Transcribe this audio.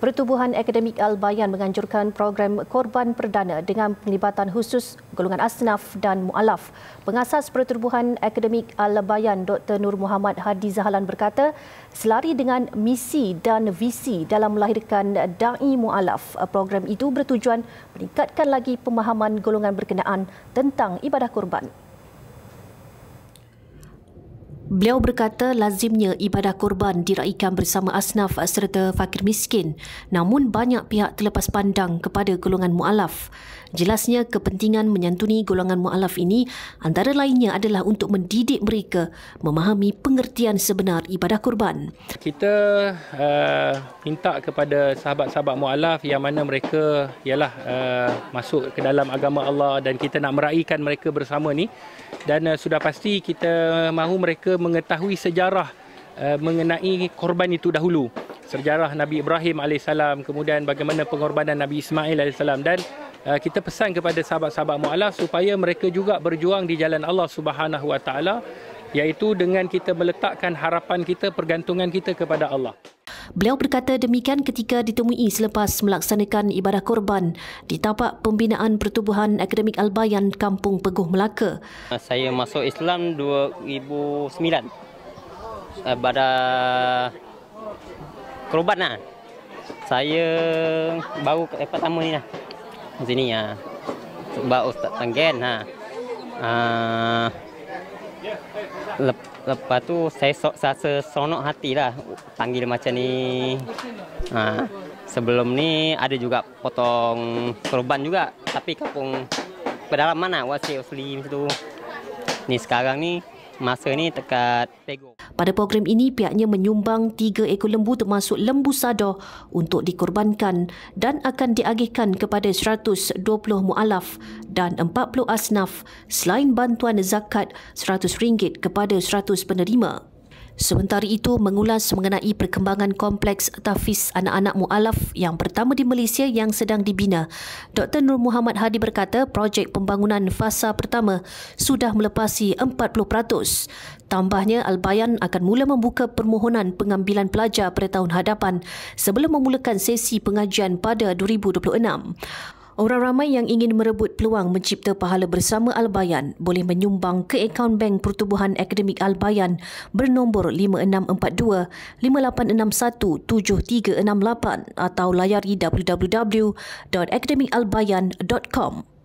Pertubuhan Akademik Al-Bayan menganjurkan program korban perdana dengan penglibatan khusus golongan asnaf dan mu'alaf. Pengasas Pertubuhan Akademik Al-Bayan Dr. Nur Muhammad Hadi Zahalan berkata, selari dengan misi dan visi dalam melahirkan da'i mu'alaf, program itu bertujuan meningkatkan lagi pemahaman golongan berkenaan tentang ibadah korban. Beliau berkata lazimnya ibadah korban diraikan bersama asnaf serta fakir miskin namun banyak pihak terlepas pandang kepada golongan mualaf. Jelasnya kepentingan menyantuni golongan mualaf ini antara lainnya adalah untuk mendidik mereka memahami pengertian sebenar ibadah korban. Kita uh, minta kepada sahabat-sahabat mualaf yang mana mereka ialah uh, masuk ke dalam agama Allah dan kita nak meraihkan mereka bersama ni dan uh, sudah pasti kita mahu mereka mengetahui sejarah uh, mengenai korban itu dahulu. Sejarah Nabi Ibrahim AS, kemudian bagaimana pengorbanan Nabi Ismail AS. Dan eh, kita pesan kepada sahabat-sahabat mu'alaf supaya mereka juga berjuang di jalan Allah SWT iaitu dengan kita meletakkan harapan kita, pergantungan kita kepada Allah. Beliau berkata demikian ketika ditemui selepas melaksanakan ibadah korban di tapak pembinaan pertubuhan akademik Albayan Kampung Peguh Melaka. Saya masuk Islam 2009 eh, pada korban lah. Saya baru ke tempat eh, tamu ni lah. Di Sini lah. Sebab Ustaz Tanggen lah. Uh, Lepas tu saya sok rasa seronok hatilah panggil macam ni. Ha. Sebelum ni ada juga potong korban juga tapi kampung pedalaman lah wasi asli macam tu. Ni sekarang ni masa ni dekat Pegu. Pada program ini, pihaknya menyumbang tiga ekor lembu termasuk lembu sado untuk dikorbankan dan akan diagihkan kepada 120 mu'alaf dan 40 asnaf selain bantuan zakat RM100 kepada 100 penerima. Sementara itu mengulas mengenai perkembangan kompleks Tafiz anak-anak mualaf yang pertama di Malaysia yang sedang dibina, Dr. Nur Muhammad Hadi berkata projek pembangunan fasa pertama sudah melepasi 40%. Tambahnya, Albayan akan mula membuka permohonan pengambilan pelajar pada tahun hadapan sebelum memulakan sesi pengajian pada 2026. Orang ramai yang ingin merebut peluang mencipta pahala bersama Albayan boleh menyumbang ke akaun bank Pertubuhan Akademik Albayan bernombor 5642-5861-7368 atau layari www.akademikalbayan.com.